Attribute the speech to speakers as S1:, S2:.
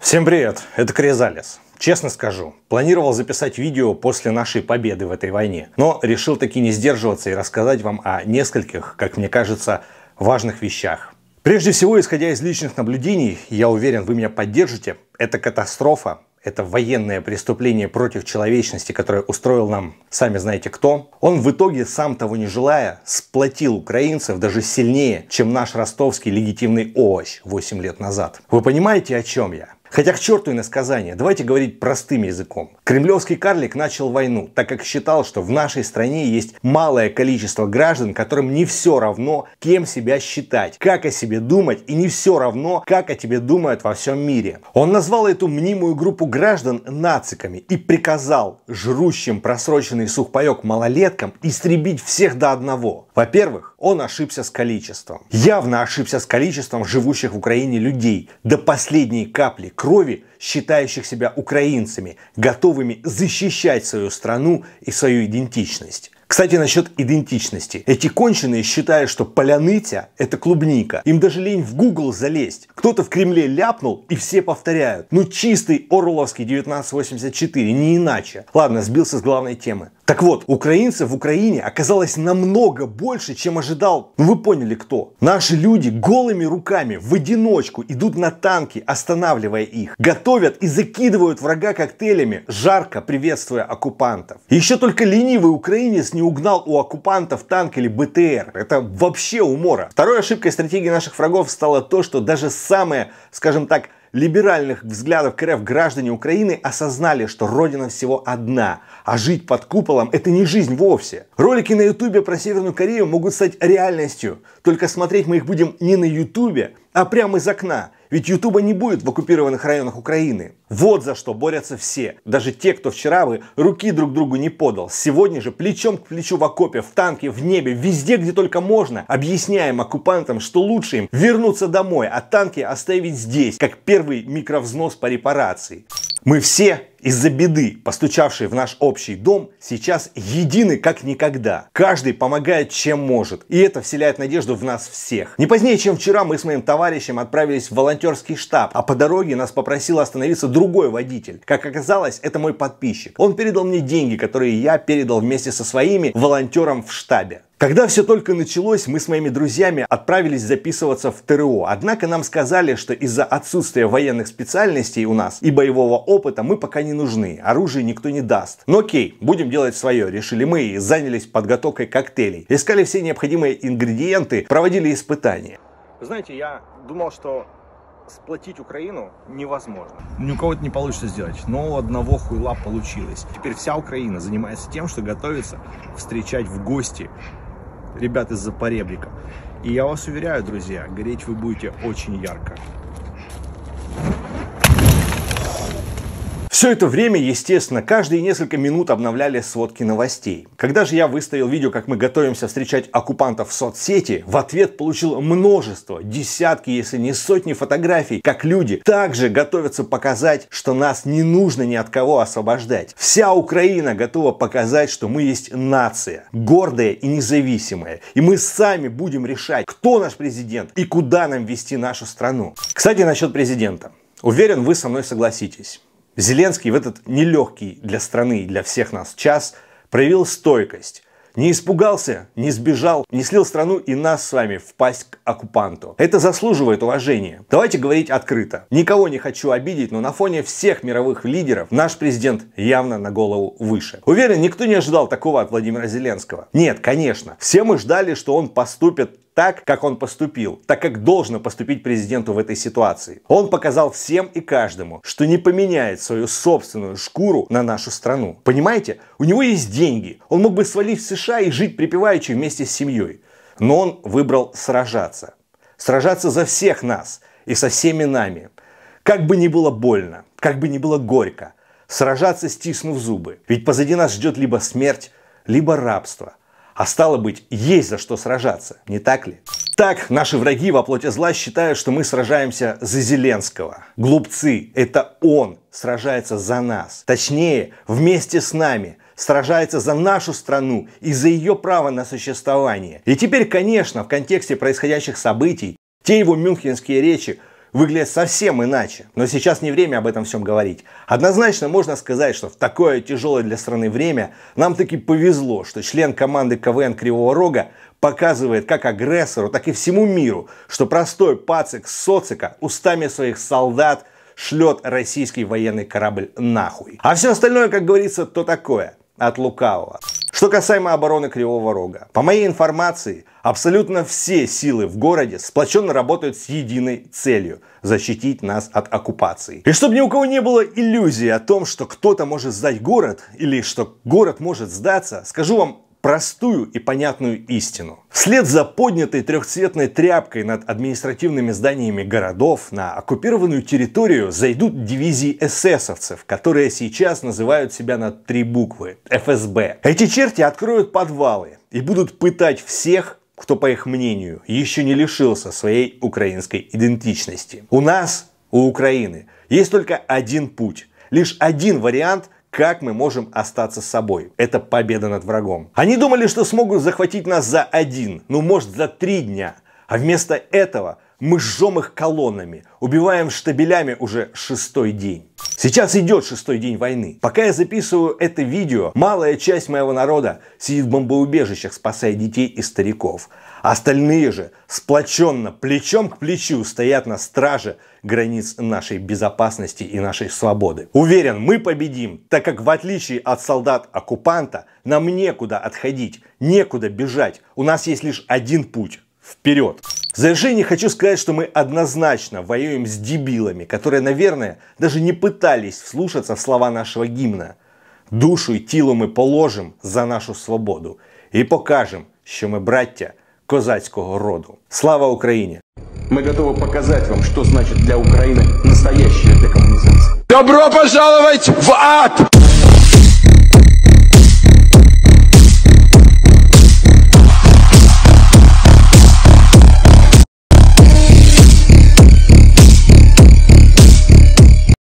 S1: Всем привет, это Кризалис. Честно скажу, планировал записать видео после нашей победы в этой войне, но решил таки не сдерживаться и рассказать вам о нескольких, как мне кажется, важных вещах. Прежде всего, исходя из личных наблюдений, я уверен, вы меня поддержите, это катастрофа, это военное преступление против человечности, которое устроил нам, сами знаете кто, он в итоге, сам того не желая, сплотил украинцев даже сильнее, чем наш ростовский легитимный овощ 8 лет назад. Вы понимаете, о чем я? Хотя к черту иносказания. давайте говорить простым языком. Кремлевский карлик начал войну, так как считал, что в нашей стране есть малое количество граждан, которым не все равно, кем себя считать, как о себе думать и не все равно, как о тебе думают во всем мире. Он назвал эту мнимую группу граждан нациками и приказал жрущим просроченный сухпайок малолеткам истребить всех до одного. Во-первых, он ошибся с количеством. Явно ошибся с количеством живущих в Украине людей. До последней капли, крови, считающих себя украинцами, готовыми защищать свою страну и свою идентичность. Кстати, насчет идентичности. Эти конченые считают, что поляныця – это клубника. Им даже лень в Google залезть. Кто-то в Кремле ляпнул, и все повторяют. Ну, чистый Орловский 1984, не иначе. Ладно, сбился с главной темы. Так вот, украинцев в Украине оказалось намного больше, чем ожидал, ну вы поняли кто. Наши люди голыми руками в одиночку идут на танки, останавливая их. Готовят и закидывают врага коктейлями, жарко приветствуя оккупантов. Еще только ленивый украинец не не угнал у оккупантов танк или БТР. Это вообще умора. Второй ошибкой стратегии наших врагов стало то, что даже самые, скажем так, либеральных взглядов к граждане Украины осознали, что родина всего одна, а жить под куполом – это не жизнь вовсе. Ролики на ютубе про Северную Корею могут стать реальностью, только смотреть мы их будем не на ютубе, а прямо из окна – ведь Ютуба не будет в оккупированных районах Украины. Вот за что борются все. Даже те, кто вчера бы руки друг другу не подал. Сегодня же плечом к плечу в окопе, в танке, в небе, везде, где только можно, объясняем оккупантам, что лучше им вернуться домой, а танки оставить здесь, как первый микровзнос по репарации. Мы все из-за беды, постучавшей в наш общий дом, сейчас едины как никогда. Каждый помогает чем может, и это вселяет надежду в нас всех. Не позднее, чем вчера, мы с моим товарищем отправились в волонтерский штаб, а по дороге нас попросил остановиться другой водитель. Как оказалось, это мой подписчик. Он передал мне деньги, которые я передал вместе со своими волонтером в штабе. Когда все только началось, мы с моими друзьями отправились записываться в ТРО. Однако нам сказали, что из-за отсутствия военных специальностей у нас и боевого опыта мы пока не нужны. Оружие никто не даст. Но окей, будем делать свое, решили мы и занялись подготовкой коктейлей. Искали все необходимые ингредиенты, проводили испытания. Знаете, я думал, что сплотить Украину невозможно. Ни у кого-то не получится сделать, но у одного хуйла получилось. Теперь вся Украина занимается тем, что готовится встречать в гости ребят из Запоребрика. И я вас уверяю, друзья, гореть вы будете очень ярко. Все это время, естественно, каждые несколько минут обновляли сводки новостей. Когда же я выставил видео, как мы готовимся встречать оккупантов в соцсети, в ответ получил множество, десятки, если не сотни фотографий, как люди также готовятся показать, что нас не нужно ни от кого освобождать. Вся Украина готова показать, что мы есть нация, гордая и независимая. И мы сами будем решать, кто наш президент и куда нам вести нашу страну. Кстати, насчет президента. Уверен, вы со мной согласитесь. Зеленский в этот нелегкий для страны и для всех нас час проявил стойкость. Не испугался, не сбежал, не слил страну и нас с вами впасть к оккупанту. Это заслуживает уважения. Давайте говорить открыто. Никого не хочу обидеть, но на фоне всех мировых лидеров наш президент явно на голову выше. Уверен, никто не ожидал такого от Владимира Зеленского. Нет, конечно. Все мы ждали, что он поступит так, как он поступил, так как должно поступить президенту в этой ситуации. Он показал всем и каждому, что не поменяет свою собственную шкуру на нашу страну. Понимаете, у него есть деньги, он мог бы свалить в США и жить припеваючи вместе с семьей. Но он выбрал сражаться. Сражаться за всех нас и со всеми нами. Как бы ни было больно, как бы ни было горько, сражаться стиснув зубы. Ведь позади нас ждет либо смерть, либо рабство. А стало быть, есть за что сражаться, не так ли? Так, наши враги во плоти зла считают, что мы сражаемся за Зеленского. Глупцы, это он сражается за нас. Точнее, вместе с нами сражается за нашу страну и за ее право на существование. И теперь, конечно, в контексте происходящих событий, те его мюнхенские речи выглядят совсем иначе. Но сейчас не время об этом всем говорить. Однозначно можно сказать, что в такое тяжелое для страны время нам таки повезло, что член команды КВН Кривого Рога показывает как агрессору, так и всему миру, что простой пацик социка устами своих солдат шлет российский военный корабль нахуй. А все остальное, как говорится, то такое, от лукавого. Что касаемо обороны Кривого Рога. По моей информации, абсолютно все силы в городе сплоченно работают с единой целью – защитить нас от оккупации. И чтобы ни у кого не было иллюзии о том, что кто-то может сдать город или что город может сдаться, скажу вам простую и понятную истину. Вслед за поднятой трехцветной тряпкой над административными зданиями городов на оккупированную территорию зайдут дивизии эсэсовцев, которые сейчас называют себя на три буквы – ФСБ. Эти черти откроют подвалы и будут пытать всех, кто, по их мнению, еще не лишился своей украинской идентичности. У нас, у Украины, есть только один путь, лишь один вариант – как мы можем остаться собой. Это победа над врагом. Они думали, что смогут захватить нас за один, ну может за три дня. А вместо этого – мы жжем их колоннами, убиваем штабелями уже шестой день. Сейчас идет шестой день войны. Пока я записываю это видео, малая часть моего народа сидит в бомбоубежищах, спасая детей и стариков. А остальные же сплоченно, плечом к плечу стоят на страже границ нашей безопасности и нашей свободы. Уверен, мы победим, так как в отличие от солдат-оккупанта, нам некуда отходить, некуда бежать. У нас есть лишь один путь – вперед. В завершение хочу сказать, что мы однозначно воюем с дебилами, которые, наверное, даже не пытались вслушаться в слова нашего гимна. Душу и тіло мы положим за нашу свободу и покажем, что мы братья козацкого роду. Слава Украине! Мы готовы показать вам, что значит для Украины настоящая декоммунизация. Добро пожаловать в ад!